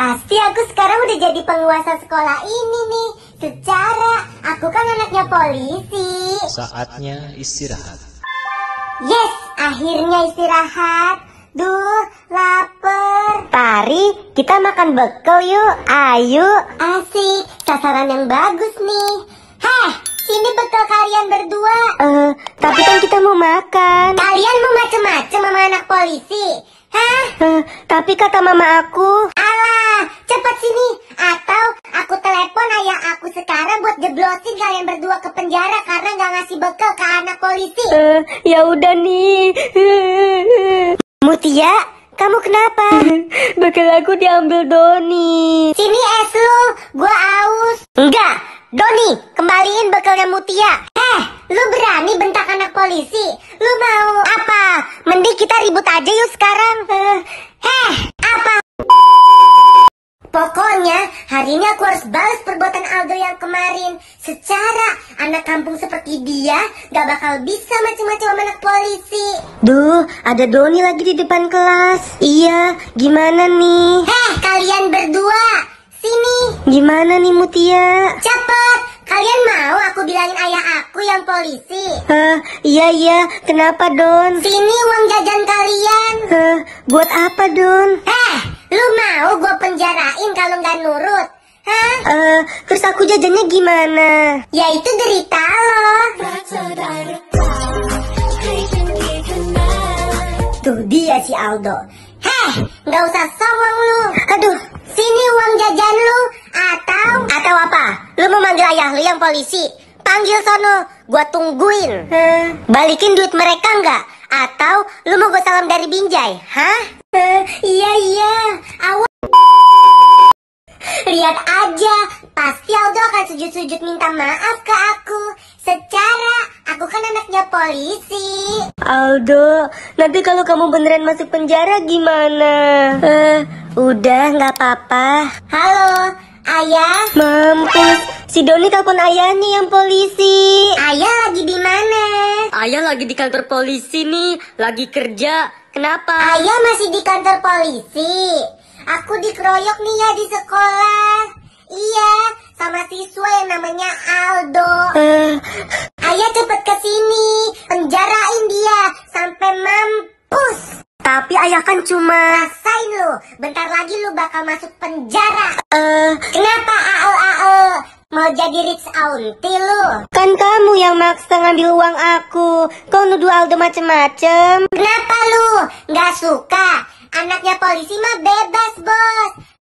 Pasti aku sekarang udah jadi penguasa sekolah ini nih. Secara aku kan anaknya polisi. Saatnya istirahat. Yes, akhirnya istirahat. Duh, lapar. Pari, kita makan bekal yuk. Ayo. Asik, sasaran yang bagus nih. Hah, sini bekal kalian berdua. Eh, uh, tapi kan kita mau makan. Kalian mau macem-macem sama anak polisi? Hah? Uh, tapi kata mama aku. Ah, cepat sini Atau aku telepon ayah aku sekarang buat jeblosin kalian berdua ke penjara Karena nggak ngasih bekal ke anak polisi uh, Ya udah nih Mutia, kamu kenapa? bekal aku diambil Doni Sini es lu, gua aus Enggak, Doni, kembaliin bekalnya Mutia. Eh, lu berani bentak anak polisi? Lu mau apa? Mending kita ribut aja yuk sekarang. Uh, eh, eh. Pokoknya hari ini aku harus balas perbuatan Aldo yang kemarin Secara anak kampung seperti dia gak bakal bisa macam-macam sama anak polisi Duh ada Doni lagi di depan kelas Iya gimana nih Heh kalian berdua sini Gimana nih Mutia Cepet Kalian mau aku bilangin ayah aku yang polisi? Hah, iya iya, kenapa Don? Sini uang jajan kalian Hah, buat apa Don? Eh, lu mau gue dipenjarain kalau nggak nurut. Hah? Eh, uh, terus aku jajannya gimana? Ya itu derita loh. Tuh dia si Aldo. Heh, nggak usah sombong lu. Aduh, sini uang jajan lu atau atau apa? Lu mau manggil ayah lu yang polisi? Panggil sono, gua tungguin. Hmm. Balikin duit mereka nggak? Atau lu mau gue salam dari Binjai? Hah? Uh, iya. lihat aja, pasti Aldo akan sujud-sujud minta maaf ke aku. Secara, aku kan anaknya polisi. Aldo, nanti kalau kamu beneran masuk penjara gimana? Eh, udah nggak apa-apa. Halo, ayah. Mampus, si Doni telepon ayahnya yang polisi. Ayah lagi di mana? Ayah lagi di kantor polisi nih, lagi kerja. Kenapa? Ayah masih di kantor polisi. Aku dikeroyok nih ya di sekolah. Iya, sama siswa yang namanya Aldo. Uh. Eh. Ayah cepet kesini, penjarain dia sampai mampus. Tapi ayah kan cuma rasain lu, bentar lagi lu bakal masuk penjara. Uh. Kenapa aol aol? Mau jadi rich auntie lu? Kan kamu yang maksa ngambil uang aku. Kau nuduh Aldo macem-macem. Kenapa lu? Nggak suka? Anaknya polisi mah bebas, Bos.